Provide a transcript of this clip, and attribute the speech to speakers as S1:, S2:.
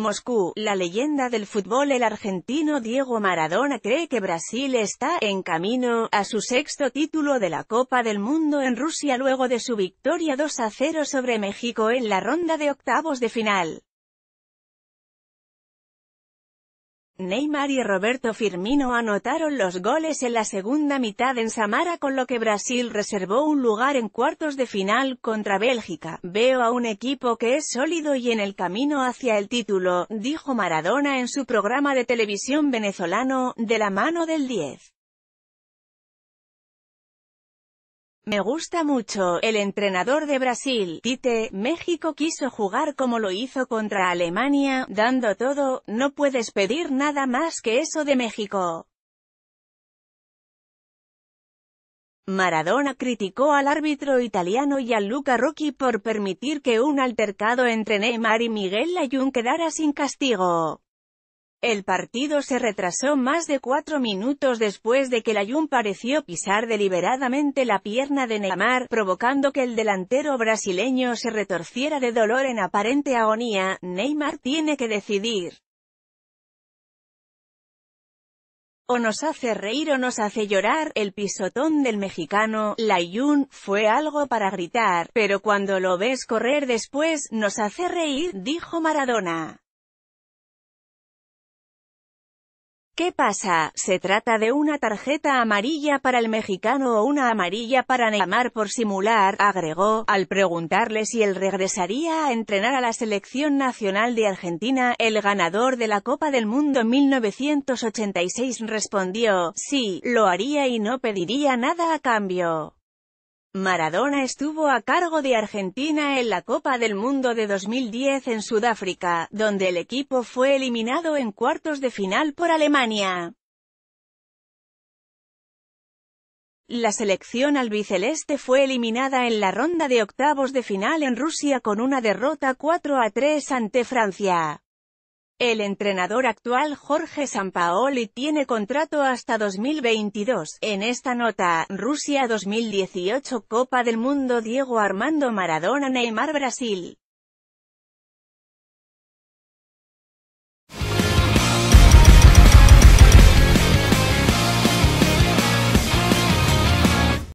S1: Moscú, la leyenda del fútbol el argentino Diego Maradona cree que Brasil está en camino a su sexto título de la Copa del Mundo en Rusia luego de su victoria 2 a 0 sobre México en la ronda de octavos de final. Neymar y Roberto Firmino anotaron los goles en la segunda mitad en Samara con lo que Brasil reservó un lugar en cuartos de final contra Bélgica. Veo a un equipo que es sólido y en el camino hacia el título, dijo Maradona en su programa de televisión venezolano, de la mano del 10. Me gusta mucho, el entrenador de Brasil, Dite, México quiso jugar como lo hizo contra Alemania, dando todo, no puedes pedir nada más que eso de México. Maradona criticó al árbitro italiano y al Luca Rocchi por permitir que un altercado entre Neymar y Miguel Layún quedara sin castigo. El partido se retrasó más de cuatro minutos después de que Layún pareció pisar deliberadamente la pierna de Neymar, provocando que el delantero brasileño se retorciera de dolor en aparente agonía. Neymar tiene que decidir. o nos hace reír o nos hace llorar, el pisotón del mexicano, Layun, fue algo para gritar, pero cuando lo ves correr después, nos hace reír, dijo Maradona. ¿Qué pasa? ¿Se trata de una tarjeta amarilla para el mexicano o una amarilla para Neymar por simular? agregó, al preguntarle si él regresaría a entrenar a la selección nacional de Argentina, el ganador de la Copa del Mundo 1986 respondió, sí, lo haría y no pediría nada a cambio. Maradona estuvo a cargo de Argentina en la Copa del Mundo de 2010 en Sudáfrica, donde el equipo fue eliminado en cuartos de final por Alemania. La selección albiceleste fue eliminada en la ronda de octavos de final en Rusia con una derrota 4 a 3 ante Francia. El entrenador actual Jorge Sampaoli tiene contrato hasta 2022. En esta nota, Rusia 2018 Copa del Mundo Diego Armando Maradona Neymar Brasil